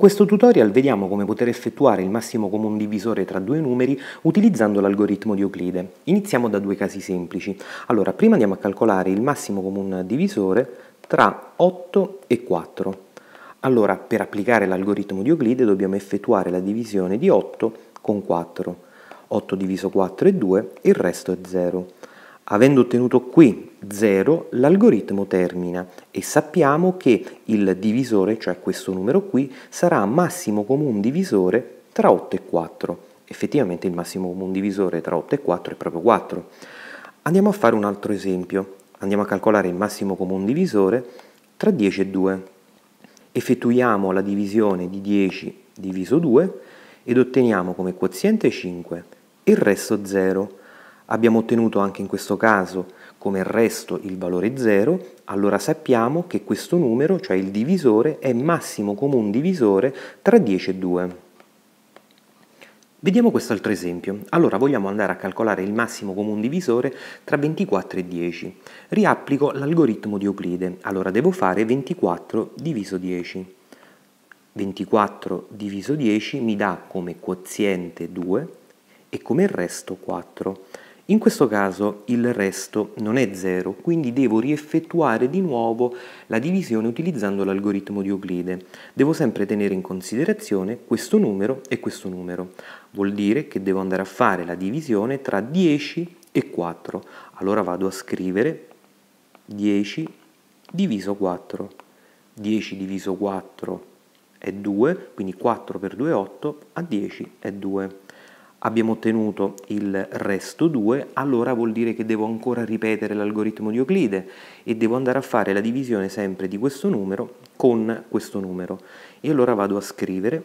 questo tutorial vediamo come poter effettuare il massimo comune divisore tra due numeri utilizzando l'algoritmo di Euclide. Iniziamo da due casi semplici. Allora, prima andiamo a calcolare il massimo comune divisore tra 8 e 4. Allora, per applicare l'algoritmo di Euclide dobbiamo effettuare la divisione di 8 con 4. 8 diviso 4 è 2, il resto è 0. Avendo ottenuto qui 0, l'algoritmo termina e sappiamo che il divisore, cioè questo numero qui, sarà massimo comune divisore tra 8 e 4. Effettivamente il massimo comune divisore tra 8 e 4 è proprio 4. Andiamo a fare un altro esempio. Andiamo a calcolare il massimo comune divisore tra 10 e 2. Effettuiamo la divisione di 10 diviso 2 ed otteniamo come quoziente 5 il resto 0 abbiamo ottenuto anche in questo caso come resto il valore 0, allora sappiamo che questo numero, cioè il divisore, è massimo comune divisore tra 10 e 2. Vediamo quest'altro esempio. Allora vogliamo andare a calcolare il massimo comune divisore tra 24 e 10. Riapplico l'algoritmo di Euclide. Allora devo fare 24 diviso 10. 24 diviso 10 mi dà come quoziente 2 e come resto 4. In questo caso il resto non è 0, quindi devo rieffettuare di nuovo la divisione utilizzando l'algoritmo di Euclide. Devo sempre tenere in considerazione questo numero e questo numero. Vuol dire che devo andare a fare la divisione tra 10 e 4. Allora vado a scrivere 10 diviso 4. 10 diviso 4 è 2, quindi 4 per 2 è 8, a 10 è 2 abbiamo ottenuto il resto 2, allora vuol dire che devo ancora ripetere l'algoritmo di Euclide e devo andare a fare la divisione sempre di questo numero con questo numero. E allora vado a scrivere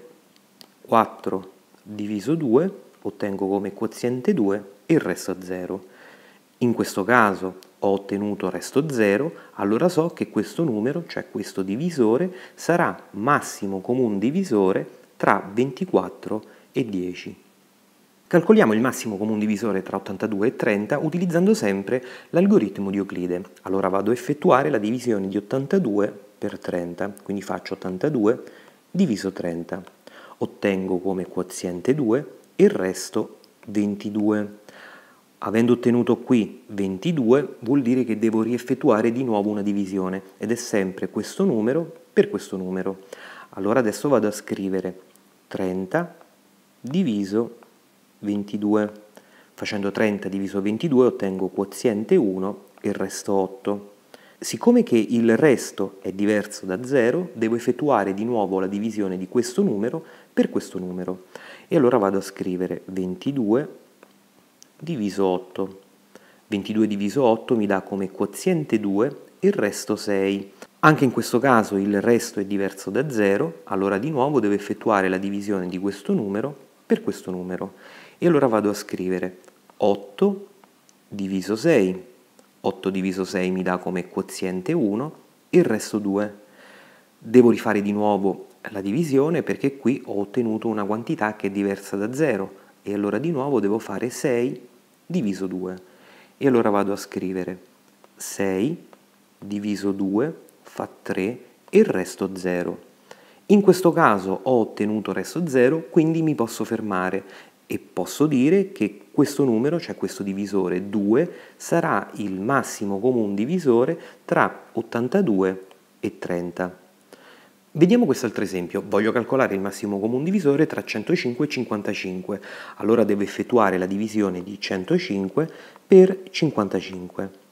4 diviso 2, ottengo come quoziente 2 e il resto 0. In questo caso ho ottenuto resto 0, allora so che questo numero, cioè questo divisore, sarà massimo comune divisore tra 24 e 10. Calcoliamo il massimo comune divisore tra 82 e 30 utilizzando sempre l'algoritmo di Euclide. Allora vado a effettuare la divisione di 82 per 30, quindi faccio 82 diviso 30. Ottengo come quoziente 2 e il resto 22. Avendo ottenuto qui 22 vuol dire che devo rieffettuare di nuovo una divisione ed è sempre questo numero per questo numero. Allora adesso vado a scrivere 30 diviso 22. Facendo 30 diviso 22 ottengo quoziente 1 e il resto 8. Siccome che il resto è diverso da 0, devo effettuare di nuovo la divisione di questo numero per questo numero. E allora vado a scrivere 22 diviso 8. 22 diviso 8 mi dà come quoziente 2 il resto 6. Anche in questo caso il resto è diverso da 0, allora di nuovo devo effettuare la divisione di questo numero per questo numero. E allora vado a scrivere 8 diviso 6, 8 diviso 6 mi dà come quoziente 1 e il resto 2. Devo rifare di nuovo la divisione perché qui ho ottenuto una quantità che è diversa da 0 e allora di nuovo devo fare 6 diviso 2 e allora vado a scrivere 6 diviso 2 fa 3 e il resto 0. In questo caso ho ottenuto resto 0, quindi mi posso fermare e posso dire che questo numero, cioè questo divisore 2, sarà il massimo comune divisore tra 82 e 30. Vediamo questo altro esempio. Voglio calcolare il massimo comune divisore tra 105 e 55. Allora devo effettuare la divisione di 105 per 55.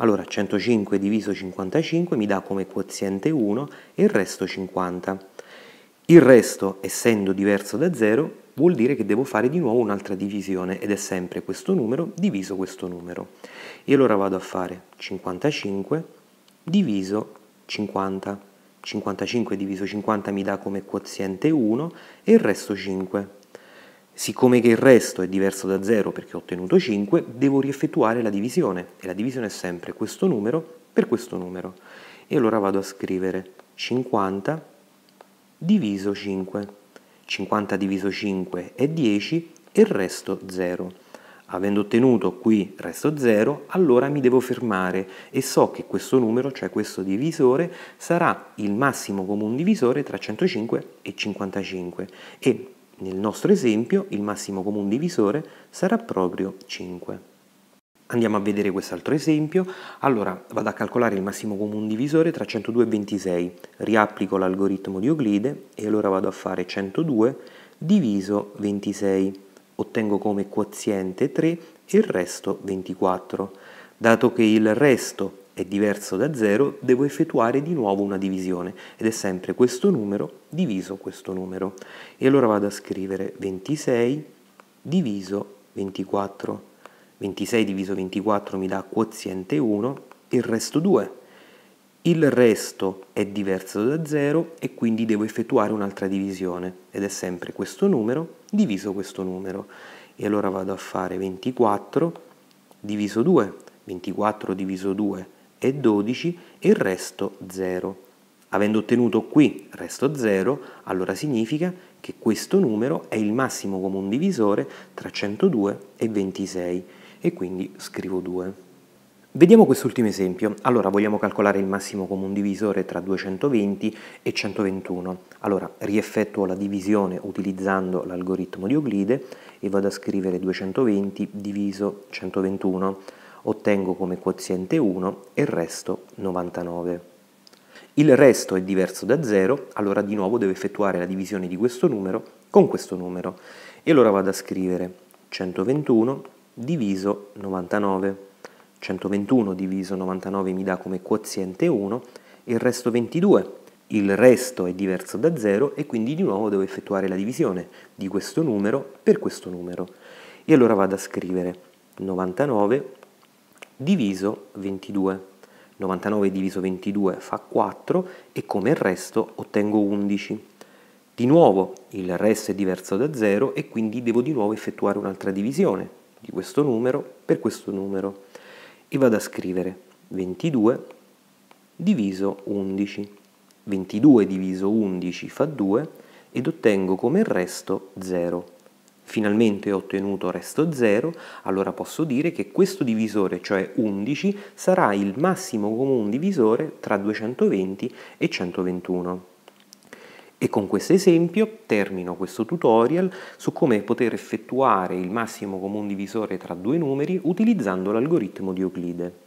Allora 105 diviso 55 mi dà come quoziente 1 e il resto 50. Il resto, essendo diverso da 0, vuol dire che devo fare di nuovo un'altra divisione ed è sempre questo numero diviso questo numero. E allora vado a fare 55 diviso 50. 55 diviso 50 mi dà come quoziente 1 e il resto 5. Siccome che il resto è diverso da 0 perché ho ottenuto 5, devo rieffettuare la divisione e la divisione è sempre questo numero per questo numero. E allora vado a scrivere 50 diviso 5. 50 diviso 5 è 10 e il resto 0. Avendo ottenuto qui resto 0, allora mi devo fermare e so che questo numero, cioè questo divisore, sarà il massimo comune divisore tra 105 e 55 e nel nostro esempio il massimo comune divisore sarà proprio 5. Andiamo a vedere quest'altro esempio. Allora, vado a calcolare il massimo comune divisore tra 102 e 26. Riapplico l'algoritmo di Euclide e allora vado a fare 102 diviso 26. Ottengo come quoziente 3 e il resto 24. Dato che il resto è diverso da 0, devo effettuare di nuovo una divisione ed è sempre questo numero diviso questo numero. E allora vado a scrivere 26 diviso 24. 26 diviso 24 mi dà quoziente 1, il resto 2. Il resto è diverso da 0 e quindi devo effettuare un'altra divisione ed è sempre questo numero diviso questo numero. E allora vado a fare 24 diviso 2, 24 diviso 2 e 12 e il resto 0. Avendo ottenuto qui resto 0, allora significa che questo numero è il massimo comune divisore tra 102 e 26 e quindi scrivo 2. Vediamo quest'ultimo esempio. Allora vogliamo calcolare il massimo comune divisore tra 220 e 121. Allora rieffettuo la divisione utilizzando l'algoritmo di Euclide e vado a scrivere 220 diviso 121 ottengo come quoziente 1 e il resto 99. Il resto è diverso da 0, allora di nuovo devo effettuare la divisione di questo numero con questo numero. E allora vado a scrivere 121 diviso 99. 121 diviso 99 mi dà come quoziente 1 e il resto 22. Il resto è diverso da 0 e quindi di nuovo devo effettuare la divisione di questo numero per questo numero. E allora vado a scrivere 99 diviso 22. 99 diviso 22 fa 4 e come il resto ottengo 11. Di nuovo il resto è diverso da 0 e quindi devo di nuovo effettuare un'altra divisione di questo numero per questo numero e vado a scrivere 22 diviso 11. 22 diviso 11 fa 2 ed ottengo come il resto 0 finalmente ho ottenuto resto 0, allora posso dire che questo divisore, cioè 11, sarà il massimo comune divisore tra 220 e 121. E con questo esempio termino questo tutorial su come poter effettuare il massimo comune divisore tra due numeri utilizzando l'algoritmo di Euclide.